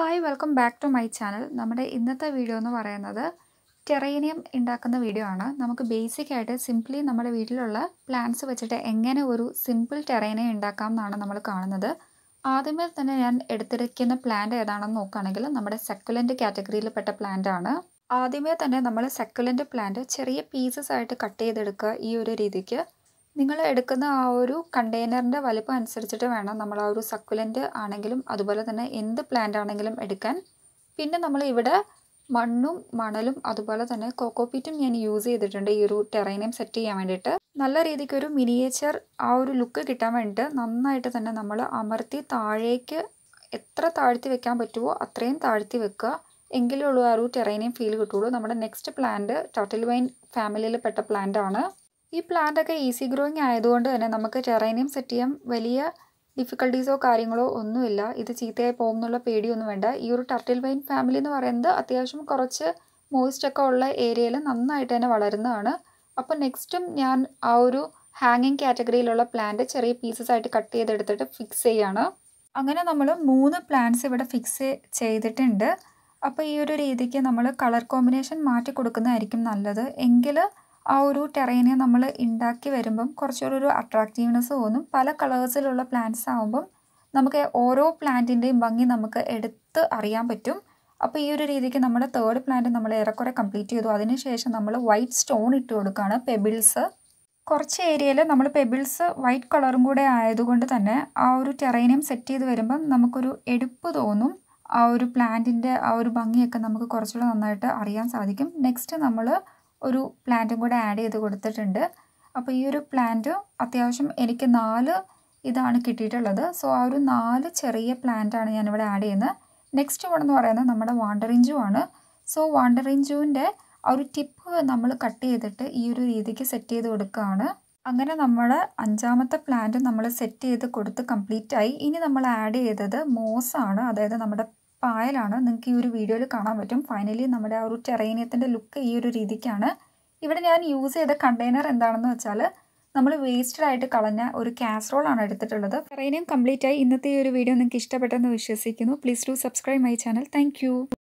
hi welcome back to my channel നമ്മുടെ ഇന്നത്തെ video എന്ന് പറയുന്നത് ടെറേനിയം ഉണ്ടാക്കുന്ന വീഡിയോ ആണ് നമുക്ക് ബേസിക് ആയിട്ട് സിംപ്ലി നമ്മുടെ വീട്ടിലുള്ള പ്ലാന്റ്സ് വെച്ചിട്ട് എങ്ങനെ ഒരു സിമ്പിൾ ടെറേനിയം ഉണ്ടാക്കാം എന്നാണ് നമ്മൾ കാണുന്നത് ആദ്യമേ തന്നെ ഞാൻ എടുത്തിരിക്കുന്ന പ്ലാന്റ് ഏതാണെന്ന് നോക്കുകയാണെങ്കിൽ നമ്മുടെ സെക്കുലൻ്റ് കാറ്റഗറിയിൽപ്പെട്ട പ്ലാന്റ് ആണ് ആദ്യമേ തന്നെ നമ്മൾ സെക്കുലൻ്റ് പ്ലാന്റ് ചെറിയ പീസസ് ആയിട്ട് കട്ട് ചെയ്തെടുക്കുക ഈ ഒരു രീതിക്ക് നിങ്ങൾ എടുക്കുന്ന ആ ഒരു കണ്ടെയ്നറിൻ്റെ വലിപ്പം അനുസരിച്ചിട്ട് വേണം നമ്മൾ ആ ഒരു സക്കുലൻ്റ് ആണെങ്കിലും അതുപോലെ തന്നെ എന്ത് പ്ലാന്റ് ആണെങ്കിലും എടുക്കാൻ പിന്നെ നമ്മൾ ഇവിടെ മണ്ണും മണലും അതുപോലെ തന്നെ കോക്കോപീറ്റും ഞാൻ യൂസ് ചെയ്തിട്ടുണ്ട് ഈ ഒരു ടെറൈനിയം സെറ്റ് ചെയ്യാൻ വേണ്ടിയിട്ട് നല്ല രീതിക്ക് ഒരു മിനിയേച്ചർ ആ ഒരു ലുക്ക് കിട്ടാൻ വേണ്ടിയിട്ട് നന്നായിട്ട് തന്നെ നമ്മൾ അമർത്തി താഴേക്ക് എത്ര താഴ്ത്തി വെക്കാൻ പറ്റുമോ അത്രയും താഴ്ത്തി വെക്കുക എങ്കിലേ ഉള്ളൂ ആ ഒരു ടെറൈനിയം ഫീൽ കിട്ടുള്ളൂ നമ്മുടെ നെക്സ്റ്റ് പ്ലാന്റ് ടോട്ടൽ വൈൻ ഫാമിലിയിൽ പെട്ട പ്ലാന്റ് ആണ് ഈ പ്ലാന്റ് ഒക്കെ ഈസി ഗ്രോയിങ് ആയതുകൊണ്ട് തന്നെ നമുക്ക് ടെറൈനിയം സെറ്റ് ചെയ്യാൻ വലിയ ഡിഫിക്കൽട്ടീസോ കാര്യങ്ങളോ ഒന്നുമില്ല ഇത് ചീത്തയായി പോകുമെന്നുള്ള പേടിയൊന്നും വേണ്ട ഈ ഒരു ടർട്ടിൽ വൈൻ ഫാമിലി എന്ന് പറയുന്നത് അത്യാവശ്യം കുറച്ച് മോയിസ്റ്റൊക്കെ ഉള്ള ഏരിയയിൽ നന്നായിട്ട് തന്നെ വളരുന്നതാണ് അപ്പോൾ നെക്സ്റ്റും ഞാൻ ആ ഒരു ഹാങ്ങിങ് കാറ്റഗറിയിലുള്ള പ്ലാന്റ് ചെറിയ പീസസ് ആയിട്ട് കട്ട് ചെയ്തെടുത്തിട്ട് ഫിക്സ് ചെയ്യാണ് അങ്ങനെ നമ്മൾ മൂന്ന് പ്ലാന്റ്സ് ഇവിടെ ഫിക്സ് ചെയ്തിട്ടുണ്ട് അപ്പോൾ ഈ ഒരു രീതിക്ക് നമ്മൾ കളർ കോമ്പിനേഷൻ മാറ്റി കൊടുക്കുന്നതായിരിക്കും നല്ലത് എങ്കിൽ ആ ഒരു ടെറൈനെ നമ്മൾ ഉണ്ടാക്കി വരുമ്പം കുറച്ചുകൂടി ഒരു അട്രാക്റ്റീവ്നെസ് തോന്നും പല കളേഴ്സിലുള്ള പ്ലാന്റ്സ് ആകുമ്പം നമുക്ക് ഓരോ പ്ലാന്റിൻ്റെയും ഭംഗി നമുക്ക് എടുത്ത് അറിയാൻ പറ്റും അപ്പോൾ ഈ ഒരു രീതിക്ക് നമ്മുടെ തേർഡ് പ്ലാന്റ് നമ്മൾ ഏറെക്കുറെ കംപ്ലീറ്റ് ചെയ്തു അതിനുശേഷം നമ്മൾ വൈറ്റ് സ്റ്റോൺ ഇട്ട് കൊടുക്കുകയാണ് പെബിൾസ് കുറച്ച് ഏരിയയിൽ നമ്മൾ പെബിൾസ് വൈറ്റ് കളറും കൂടെ ആയതുകൊണ്ട് തന്നെ ആ ഒരു ടെറൈനിയം സെറ്റ് ചെയ്ത് വരുമ്പം നമുക്കൊരു എടുപ്പ് തോന്നും ആ ഒരു പ്ലാന്റിൻ്റെ ആ ഒരു ഭംഗിയൊക്കെ നമുക്ക് കുറച്ചുകൂടെ നന്നായിട്ട് അറിയാൻ സാധിക്കും നെക്സ്റ്റ് നമ്മൾ ഒരു പ്ലാന്റും കൂടെ ആഡ് ചെയ്ത് കൊടുത്തിട്ടുണ്ട് അപ്പോൾ ഈ ഒരു പ്ലാന്റ് അത്യാവശ്യം എനിക്ക് നാല് ഇതാണ് കിട്ടിയിട്ടുള്ളത് സോ ആ ഒരു നാല് ചെറിയ പ്ലാന്റാണ് ഞാനിവിടെ ആഡ് ചെയ്യുന്നത് നെക്സ്റ്റ് വൺ എന്ന് പറയുന്നത് നമ്മുടെ വാണ്ടറിഞ്ചു ആണ് സോ വാണ്ടറിഞ്ചുവിൻ്റെ ആ ഒരു ടിപ്പ് നമ്മൾ കട്ട് ചെയ്തിട്ട് ഈ ഒരു രീതിക്ക് സെറ്റ് ചെയ്ത് കൊടുക്കുകയാണ് അങ്ങനെ നമ്മൾ അഞ്ചാമത്തെ പ്ലാന്റ് നമ്മൾ സെറ്റ് ചെയ്ത് കൊടുത്ത് കംപ്ലീറ്റ് ആയി ഇനി നമ്മൾ ആഡ് ചെയ്തത് മോസാണ് അതായത് നമ്മുടെ പായലാണ് നിങ്ങൾക്ക് ഈ ഒരു വീഡിയോയിൽ കാണാൻ പറ്റും ഫൈനലി നമ്മുടെ ആ ഒരു ടെറേനിയത്തിൻ്റെ ലുക്ക് ഈ ഒരു രീതിക്കാണ് ഇവിടെ ഞാൻ യൂസ് ചെയ്ത കണ്ടെയ്നർ എന്താണെന്ന് വെച്ചാൽ നമ്മൾ വേസ്റ്റഡ് ആയിട്ട് കളഞ്ഞ ഒരു കാസറോൾ ആണ് എടുത്തിട്ടുള്ളത് ടെറേനിയം കംപ്ലീറ്റ് ആയി ഇന്നത്തെ ഈ ഒരു വീഡിയോ നിങ്ങൾക്ക് ഇഷ്ടപ്പെട്ടെന്ന് വിശ്വസിക്കുന്നു please do subscribe my channel thank